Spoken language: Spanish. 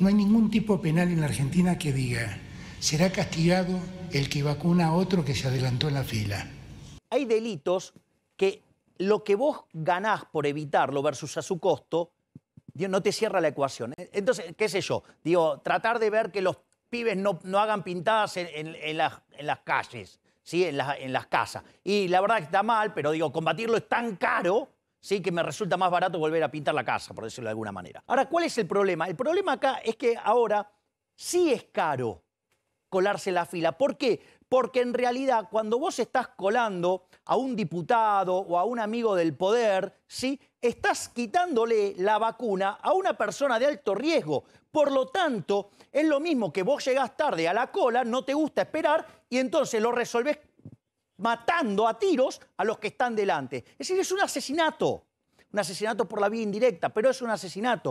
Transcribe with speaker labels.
Speaker 1: No hay ningún tipo penal en la Argentina que diga, será castigado el que vacuna a otro que se adelantó en la fila. Hay delitos que lo que vos
Speaker 2: ganás por evitarlo versus a su costo, no te cierra la ecuación. ¿eh? Entonces, qué sé yo, digo, tratar de ver que los pibes no, hagan pintadas en, las, calles, ¿sí? en, las casas. Y la verdad que está mal, pero digo, combatirlo es tan caro ¿sí? que me resulta más barato volver a pintar la casa, por decirlo de alguna manera. Ahora, ¿cuál es el problema? El problema acá es que ahora sí es caro colarse la fila. ¿Por qué? Porque en realidad cuando vos estás colando a un diputado o a un amigo del poder, ¿sí? estás quitándole la vacuna a una persona de alto riesgo. Por lo tanto, es lo mismo que vos llegás tarde a la cola, no te gusta esperar y entonces lo resolvés matando a tiros a los que están delante. Es decir, es un asesinato. Un asesinato por la vía indirecta, pero es un asesinato.